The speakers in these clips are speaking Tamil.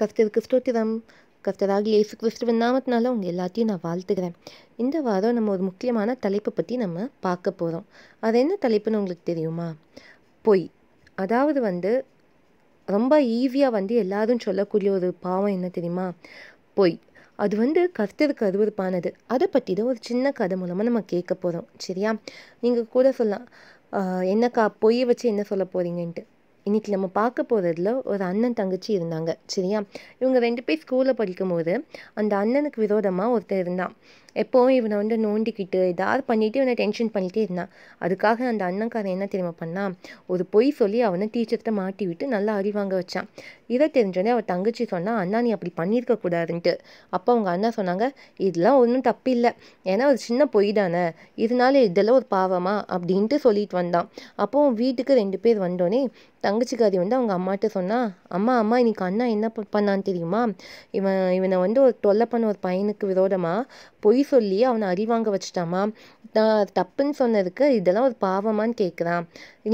கர்த்தருக்கு ஸ்தோத்திரம் கர்த்தராகி இயேசு கிறிஸ்துவின் நாமத்தினால உங்கள் எல்லாத்தையும் நான் வாழ்த்துக்கிறேன் இந்த வாரம் நம்ம ஒரு முக்கியமான தலைப்பை பற்றி நம்ம பார்க்க போகிறோம் அது என்ன தலைப்புன்னு உங்களுக்கு தெரியுமா பொய் அதாவது வந்து ரொம்ப ஈஸியாக வந்து எல்லாரும் சொல்லக்கூடிய ஒரு பாவம் என்ன தெரியுமா பொய் அது வந்து கர்த்தருக்கு அறுவறுப்பானது அதை பற்றி தான் ஒரு சின்ன கதை மூலமாக நம்ம கேட்க போகிறோம் சரியா நீங்கள் கூட சொல்லலாம் என்னக்கா பொய்யை வச்சு என்ன சொல்ல போகிறீங்கன்ட்டு இன்றைக்கி நம்ம பார்க்க போகிறதுல ஒரு அண்ணன் தங்கச்சி இருந்தாங்க சரியா இவங்க ரெண்டு பேர் ஸ்கூலில் படிக்கும் போது அந்த அண்ணனுக்கு விரோதமாக ஒருத்தர் இருந்தான் எப்போவும் இவனை வந்து நோண்டிக்கிட்டு ஏதாவது பண்ணிட்டு இவனை டென்ஷன் பண்ணிகிட்டே இருந்தான் அதுக்காக அந்த அண்ணன்காரன் என்ன தெரியுமா பண்ணான் ஒரு பொய் சொல்லி அவனை டீச்சர்கிட்ட மாட்டி விட்டு நல்லா அறிவாங்க வச்சான் இதை தெரிஞ்சோடனே அவள் தங்கச்சி சொன்னால் அண்ணா நீ அப்படி பண்ணியிருக்கக்கூடாதுன்ட்டு அப்போ அவங்க அண்ணா சொன்னாங்க இதெல்லாம் ஒன்றும் தப்பு இல்லை ஏன்னா ஒரு சின்ன பொய் தானே இதனால இதெல்லாம் ஒரு பாவமா அப்படின்ட்டு சொல்லிட்டு வந்தான் அப்போ வீட்டுக்கு ரெண்டு பேர் வந்தோடனே தங்கச்சிக்காரி வந்து அவங்க அம்மாட்ட சொன்னால் அம்மா அம்மா இன்னைக்கு அண்ணா என்ன பண்ணான்னு தெரியுமா இவன் இவனை வந்து ஒரு தொல்லை பண்ண ஒரு பையனுக்கு விரோதமாக பொய் சொல்லி அவனை அறிவாங்க வச்சுட்டாமா நான் தப்புன்னு சொன்னதுக்கு இதெல்லாம் ஒரு பாவமான்னு கேட்குறான்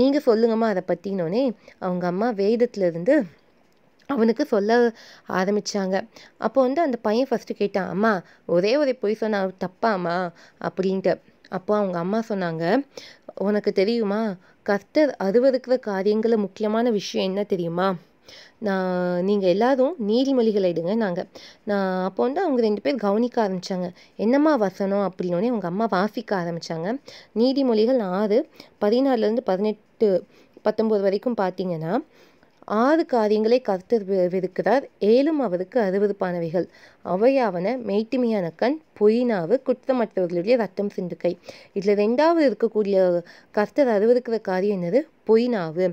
நீங்கள் சொல்லுங்கம்மா அதை பற்றினோன்னே அவங்க அம்மா வேதத்துலேருந்து அவனுக்கு சொல்ல ஆரம்பித்தாங்க அப்போ வந்து அந்த பையன் ஃபஸ்ட்டு கேட்டான் அம்மா ஒரே ஒரே பொய் சொன்னான் தப்பாம்மா அப்படின்ட்டு அப்போ அவங்க அம்மா சொன்னாங்க உனக்கு தெரியுமா கர்த்தர் அறுவருக்கிற காரியங்களில் முக்கியமான விஷயம் என்ன தெரியுமா நான் நீங்கள் எல்லோரும் நீர்மொழிகளை இடுங்க நாங்கள் நான் அப்போ வந்து அவங்க ரெண்டு பேர் கவனிக்க ஆரம்பித்தாங்க என்னம்மா வசனம் அப்படின்னே அவங்க அம்மா வாசிக்க ஆரம்பித்தாங்க நீதிமொழிகள் ஆறு பதினாறுலேருந்து பதினெட்டு பத்தொம்போது வரைக்கும் பார்த்தீங்கன்னா ஆறு காரியங்களை கருத்தர் விருக்கிறார் ஏழும் அவருக்கு பானவைகள் அவையாவன மெய்ட்டுமையான கண் பொய்னாவு குற்றமற்றவர்களுடைய ரத்தம் சிந்துக்கை இதில் ரெண்டாவது இருக்கக்கூடிய கர்த்தர் அறுவதுக்கிற காரியம் என்னது பொய் நாவு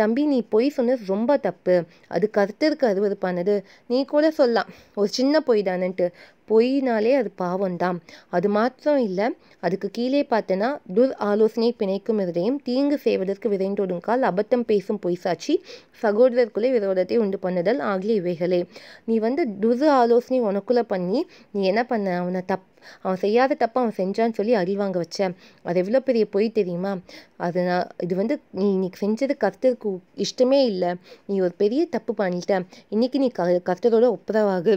தம்பி நீ பொய் சொன்னது ரொம்ப தப்பு அது கருத்தருக்கு அருவறுப்பானது நீ கூட சொல்லலாம் ஒரு சின்ன பொய் தானேன்ட்டு பொய்னாலே அது பாவம்தான் அது மாத்திரம் இல்லை அதுக்கு கீழே பார்த்தேன்னா துர் ஆலோசனை பிணைக்கும் இருதயம் தீங்கு செய்வதற்கு விரைந்தோடும் கால் அபத்தம் பேசும் பொய் சாட்சி சகோதரர்க்குள்ளே விரோதத்தை உண்டு பண்ணுதல் ஆகிய இவைகளே நீ வந்து துர் ஆலோசனை உனக்குள்ளே பண்ணி நீ என்ன பண்ண அவனை தப்பு அவன் செய்யாத தப்பை அவன் செஞ்சான்னு சொல்லி அறிவாங்க வச்சேன் அது எவ்வளோ பெரிய பொய் தெரியுமா அது நான் இது வந்து நீ இன்னைக்கு செஞ்சது கர்த்தருக்கு இஷ்டமே இல்லை நீ ஒரு பெரிய தப்பு பண்ணிட்ட இன்னைக்கு நீ க கர்த்தரோட ஒப்புரவாகு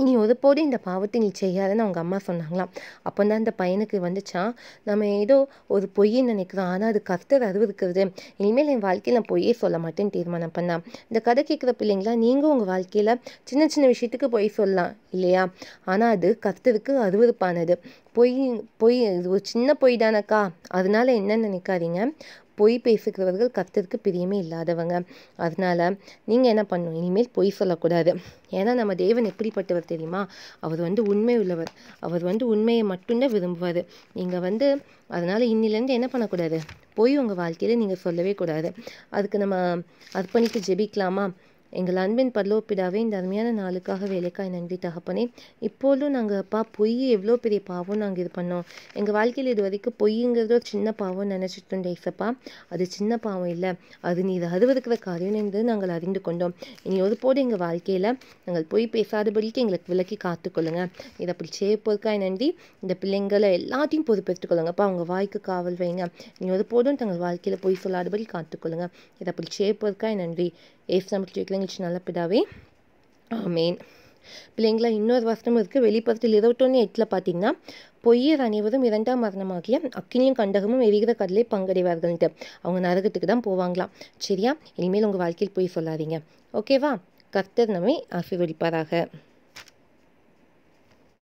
இனி ஒருபோது இந்த பாவத்தை நீ செய்யாதுன்னு அவங்க அம்மா சொன்னாங்களாம் அப்போ தான் அந்த பையனுக்கு வந்துச்சான் நம்ம ஏதோ ஒரு பொய்யை நினைக்கிறோம் ஆனால் அது கர்த்தர் அறிவிருக்கிறது இனிமேல் என் வாழ்க்கையில் நான் பொய்யே சொல்ல மாட்டேன்னு தீர்மானம் பண்ணான் இந்த கதை கேட்குற பிள்ளைங்களா நீங்கள் உங்கள் வாழ்க்கையில் சின்ன சின்ன விஷயத்துக்கு பொய் சொல்லலாம் இல்லையா ஆனால் அது கர்த்தருக்கு அறிவுறுப்பானது பொய் பொய் ஒரு சின்ன பொய் தானக்கா அதனால என்ன நினைக்காதீங்க பொய் பேசுகிறவர்கள் கத்திற்கு பிரியமே இல்லாதவங்க அதனால் நீங்கள் என்ன பண்ணணும் இனிமேல் பொய் சொல்லக்கூடாது ஏன்னா நம்ம தேவன் எப்படிப்பட்டவர் தெரியுமா அவர் வந்து உண்மை உள்ளவர் அவர் வந்து உண்மையை மட்டும்தான் விரும்புவார் நீங்கள் வந்து அதனால் இன்னிலேருந்து என்ன பண்ணக்கூடாது பொய் உங்கள் வாழ்க்கையில் நீங்கள் சொல்லவே கூடாது அதுக்கு நம்ம அர்ப்பணித்து ஜெபிக்கலாமா எங்கள் அன்பின் பல்லோப்பிடாவே இந்த அருமையான நாளுக்காக வேலைக்காய் நன்றி தகப்பனே இப்போதும் நாங்கள் அப்பா பொய் எவ்வளோ பெரிய பாவம் நாங்கள் இது பண்ணோம் எங்கள் வாழ்க்கையில் இது வரைக்கும் பொய்ங்கிறது ஒரு சின்ன பாவம் நினச்சிட்டு ஏசப்பா அது சின்ன பாவம் இல்லை அது நீ இது அறுவருக்கிற காரியம் என்று நாங்கள் அறிந்து கொண்டோம் இனி ஒரு ஒருபோது எங்கள் வாழ்க்கையில் நாங்கள் பொய் பேசாதபடிக்கு எங்களுக்கு விலக்கி காத்துக்கொள்ளுங்க இதை அப்படி செய்ய சேப்பொருக்காய் நன்றி இந்த பிள்ளைங்களை எல்லாத்தையும் பொறுப்பெடுத்துக்கொள்ளுங்கப்பா அவங்க வாய்க்கு காவல் வைங்க நீ போதும் தங்கள் வாழ்க்கையில் பொய் சொல்லாதபடி காத்துக்கொள்ளுங்க இதை அப்படி சேப்பொருக்காய் நன்றி ஏஃப் தமிழ் டீச்சர் நல்ல பிதாவே மெயின் பிள்ளைங்களா இன்னொரு வசனம் இருக்குது வெளிப்படத்தில் இருபத்தொன்று எட்டில் பார்த்தீங்கன்னா பொய்யர் அனைவரும் இரண்டாம் மரணமாகிய அக்கினியும் கண்டகமும் எரிகிற கடலை பங்கடைவார்கள்ன்ட்டு அவங்க நரகத்துக்கு தான் போவாங்களாம் சரியா இனிமேல் உங்கள் வாழ்க்கையில் போய் சொல்லாதீங்க ஓகேவா கர்த்தர் நம்மை ஆசீர்வதிப்பாராக